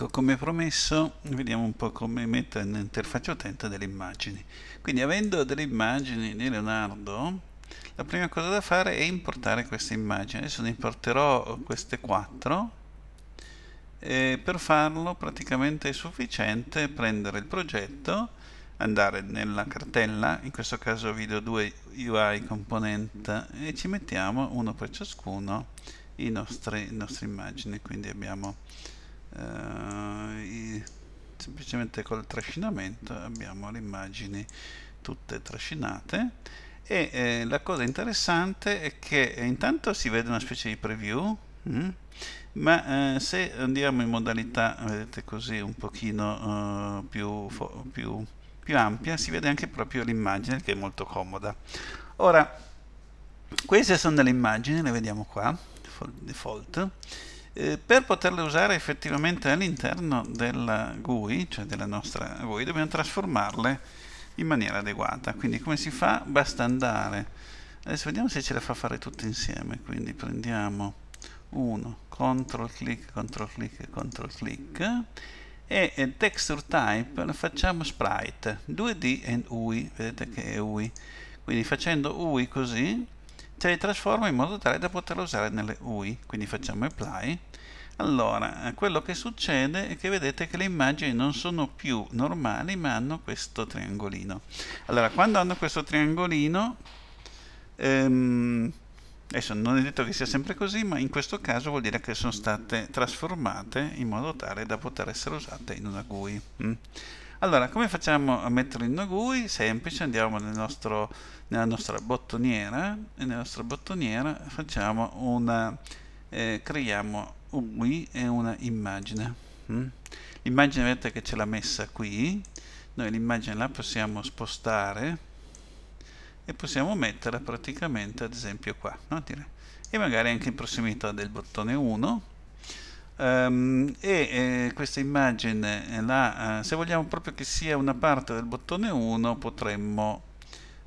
Ecco, come promesso, vediamo un po' come mettere nell'interfaccia utente delle immagini. Quindi avendo delle immagini di Leonardo, la prima cosa da fare è importare queste immagini. Adesso ne importerò queste quattro. E per farlo praticamente è sufficiente prendere il progetto, andare nella cartella, in questo caso video 2 UI component, e ci mettiamo uno per ciascuno i nostri, le nostre immagini. Quindi abbiamo eh, semplicemente col trascinamento abbiamo le immagini tutte trascinate e eh, la cosa interessante è che intanto si vede una specie di preview mm, ma eh, se andiamo in modalità vedete così un pochino eh, più, più, più ampia si vede anche proprio l'immagine che è molto comoda ora queste sono delle immagini le vediamo qua default eh, per poterle usare effettivamente all'interno della GUI, cioè della nostra GUI, dobbiamo trasformarle in maniera adeguata. Quindi come si fa? Basta andare. Adesso vediamo se ce la fa fare tutte insieme. Quindi prendiamo uno, control click, control click, control click e, e texture type la facciamo sprite 2D and UI, vedete che è UI. Quindi facendo UI così trasforma in modo tale da poterlo usare nelle UI, quindi facciamo apply. Allora, eh, quello che succede è che vedete che le immagini non sono più normali ma hanno questo triangolino. Allora, quando hanno questo triangolino, ehm, adesso non è detto che sia sempre così, ma in questo caso vuol dire che sono state trasformate in modo tale da poter essere usate in una GUI. Mm? Allora, come facciamo a mettere il nogui? Semplice, andiamo nel nostro, nella nostra bottoniera e nella nostra bottoniera facciamo una, eh, creiamo un GUI e una immagine. Mm? L'immagine vedete che ce l'ha messa qui, noi l'immagine la possiamo spostare e possiamo metterla praticamente ad esempio qua, no? e magari anche in prossimità del bottone 1 Um, e eh, questa immagine, eh, la, uh, se vogliamo proprio che sia una parte del bottone 1, potremmo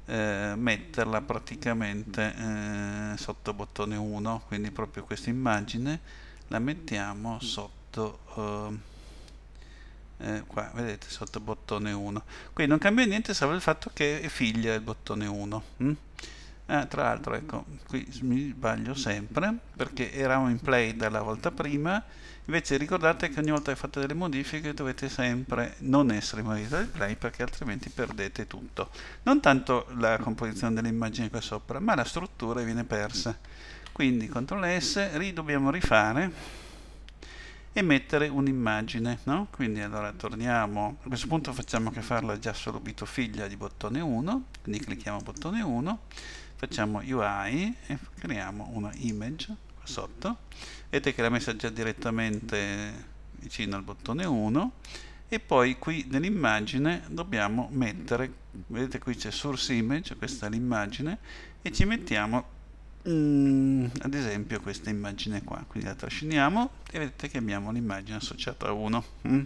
eh, metterla praticamente eh, sotto bottone 1, quindi proprio questa immagine la mettiamo sotto... Eh, eh qua vedete sotto bottone 1 qui non cambia niente salvo il fatto che è figlia del bottone 1 mm? Ah, tra l'altro, ecco, qui mi sbaglio sempre perché eravamo in play dalla volta prima. Invece ricordate che ogni volta che fate delle modifiche dovete sempre non essere in modalità di play perché altrimenti perdete tutto. Non tanto la composizione dell'immagine immagini qua sopra, ma la struttura viene persa. Quindi CTRL S, ri dobbiamo rifare e mettere un'immagine, no? Quindi allora torniamo, a questo punto facciamo che farla già solo figlia di bottone 1, quindi clicchiamo bottone 1 facciamo UI e creiamo una image qua sotto vedete che l'ha messa già direttamente vicino al bottone 1 e poi qui nell'immagine dobbiamo mettere vedete qui c'è source image questa è l'immagine e ci mettiamo Mm, ad esempio questa immagine qua quindi la trasciniamo e vedete che abbiamo l'immagine associata a 1 mm.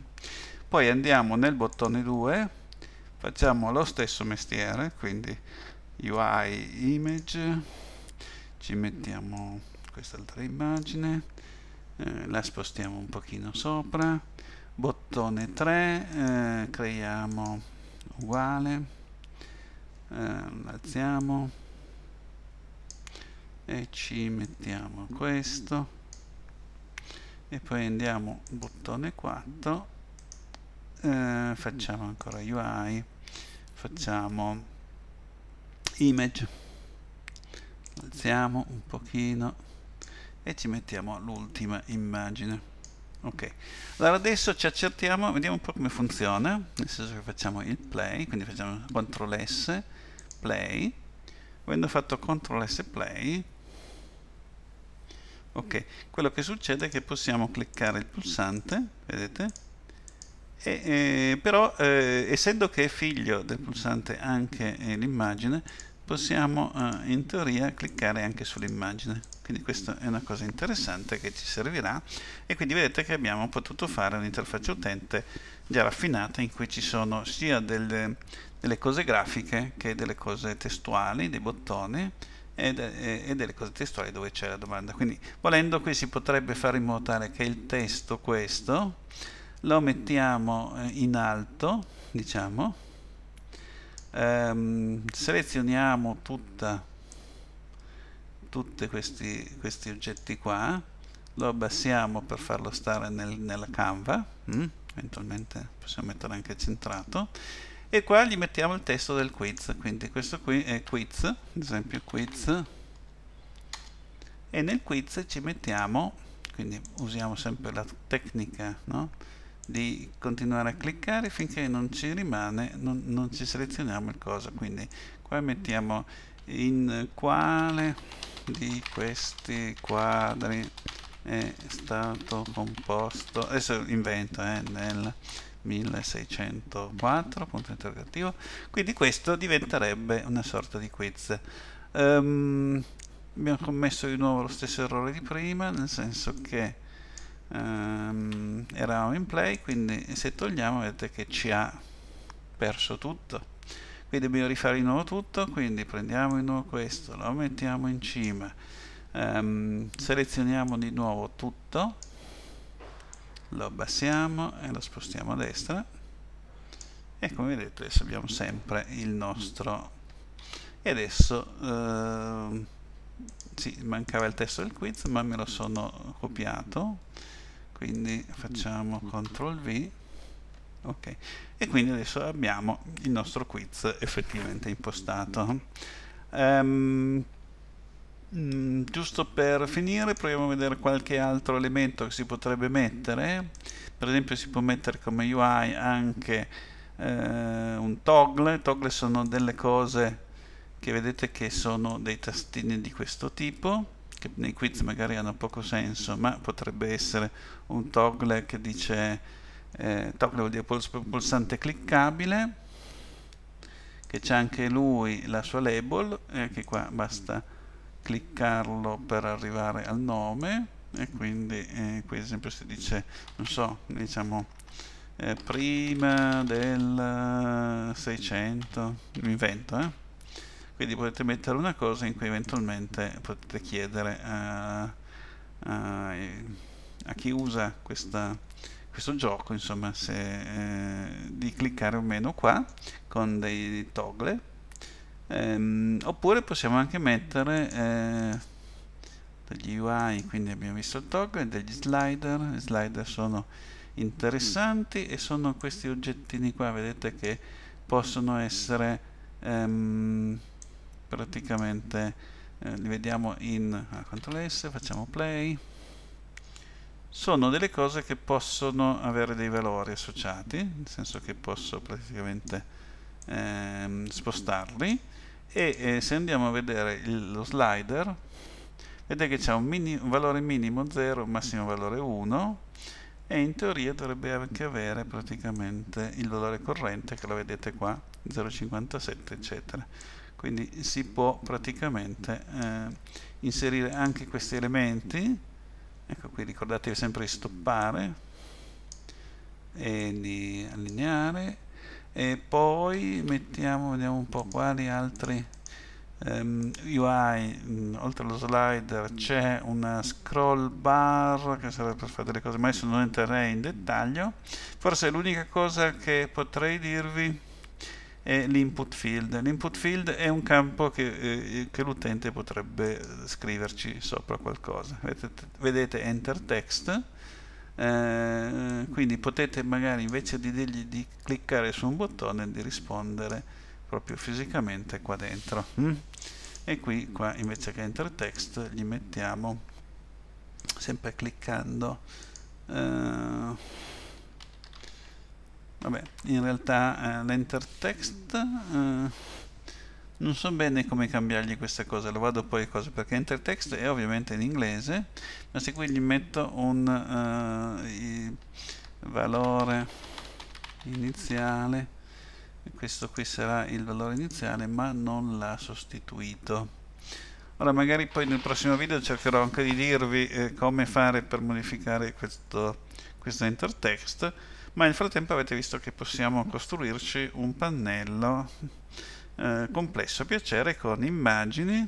poi andiamo nel bottone 2 facciamo lo stesso mestiere quindi UI image ci mettiamo quest'altra immagine eh, la spostiamo un pochino sopra bottone 3 eh, creiamo uguale eh, alziamo e ci mettiamo questo e poi andiamo bottone 4 eh, facciamo ancora UI facciamo image alziamo un pochino e ci mettiamo l'ultima immagine ok allora adesso ci accertiamo vediamo un po' come funziona nel senso che facciamo il play quindi facciamo CTRL S play avendo fatto CTRL S play ok quello che succede è che possiamo cliccare il pulsante vedete e, eh, però eh, essendo che è figlio del pulsante anche eh, l'immagine possiamo eh, in teoria cliccare anche sull'immagine quindi questa è una cosa interessante che ci servirà e quindi vedete che abbiamo potuto fare un'interfaccia utente già raffinata in cui ci sono sia delle, delle cose grafiche che delle cose testuali, dei bottoni e, de, e delle cose testuali dove c'è la domanda quindi volendo qui si potrebbe fare in modo tale che il testo questo lo mettiamo eh, in alto diciamo ehm, selezioniamo tutta, tutti questi, questi, oggetti qua lo abbassiamo per farlo stare nel, nella canva mm? eventualmente possiamo mettere anche centrato e qua gli mettiamo il testo del quiz quindi questo qui è quiz ad esempio quiz e nel quiz ci mettiamo quindi usiamo sempre la tecnica no? di continuare a cliccare finché non ci rimane, non, non ci selezioniamo il cosa Quindi qua mettiamo in quale di questi quadri è stato composto, adesso invento, eh, nel 1604, punto interrogativo, quindi questo diventerebbe una sorta di quiz. Um, abbiamo commesso di nuovo lo stesso errore di prima, nel senso che um, eravamo in play quindi se togliamo vedete che ci ha perso tutto quindi dobbiamo rifare di nuovo tutto quindi prendiamo di nuovo questo lo mettiamo in cima um, selezioniamo di nuovo tutto lo abbassiamo e lo spostiamo a destra e come vedete adesso abbiamo sempre il nostro e adesso uh, sì, mancava il testo del quiz ma me lo sono copiato quindi mm. facciamo mm. CTRL V ok e quindi adesso abbiamo il nostro quiz effettivamente impostato um, giusto per finire proviamo a vedere qualche altro elemento che si potrebbe mettere per esempio si può mettere come UI anche eh, un toggle toggle sono delle cose che vedete che sono dei tastini di questo tipo che nei quiz magari hanno poco senso, ma potrebbe essere un toggle che dice eh, toggle vuol dire pulsante cliccabile, che c'è anche lui la sua label, e anche qua basta cliccarlo per arrivare al nome, e quindi eh, qui ad esempio si dice, non so, diciamo eh, prima del 600, eh, mi invento, eh? quindi potete mettere una cosa in cui eventualmente potete chiedere a, eh, a, eh, a chi usa questa, questo gioco insomma se, eh, di cliccare o meno qua con dei toggle ehm, oppure possiamo anche mettere eh, degli UI quindi abbiamo visto il toggle degli slider i slider sono interessanti e sono questi oggettini qua vedete che possono essere ehm, praticamente eh, li vediamo in ah, S, facciamo play sono delle cose che possono avere dei valori associati nel senso che posso praticamente ehm, spostarli e eh, se andiamo a vedere il, lo slider vedete che c'è un, un, valore minimo 0 massimo valore 1 e in teoria dovrebbe anche avere praticamente il valore corrente che lo vedete qua 0,57 eccetera quindi si può praticamente eh, inserire anche questi elementi ecco qui ricordatevi sempre di stoppare e di allineare e poi mettiamo vediamo un po' quali altri Um, ehm, UI mm, oltre allo slider c'è una scroll bar che serve per fare delle cose ma adesso non entrerei in dettaglio forse l'unica cosa che potrei dirvi è l'input field. L'input field è un campo che, eh, che l'utente potrebbe scriverci sopra qualcosa. Vedete, vedete enter text, eh, quindi potete magari invece di dirgli di cliccare su un bottone di rispondere proprio fisicamente qua dentro. Mm? E qui qua invece che enter text gli mettiamo sempre cliccando. Eh, vabbè in realtà eh, l'enter text eh, non so bene come cambiargli questa cosa lo vado poi a cosa perché enter text è ovviamente in inglese ma se qui gli metto un eh, valore iniziale questo qui sarà il valore iniziale ma non l'ha sostituito Ora magari poi nel prossimo video cercherò anche di dirvi eh, come fare per modificare questo, questo intertext ma nel frattempo avete visto che possiamo costruirci un pannello eh, complesso a piacere con immagini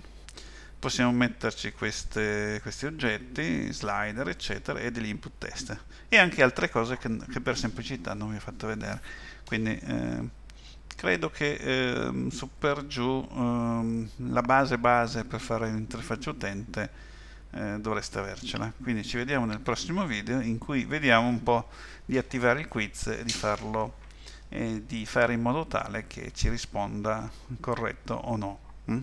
possiamo metterci queste, questi oggetti, slider eccetera e degli input test e anche altre cose che, che per semplicità non vi ho fatto vedere quindi eh, credo che eh, su per giù eh, la base base per fare l'interfaccia utente eh, dovreste avercela. Quindi ci vediamo nel prossimo video in cui vediamo un po' di attivare il quiz e di farlo eh, di fare in modo tale che ci risponda corretto o no. Mm?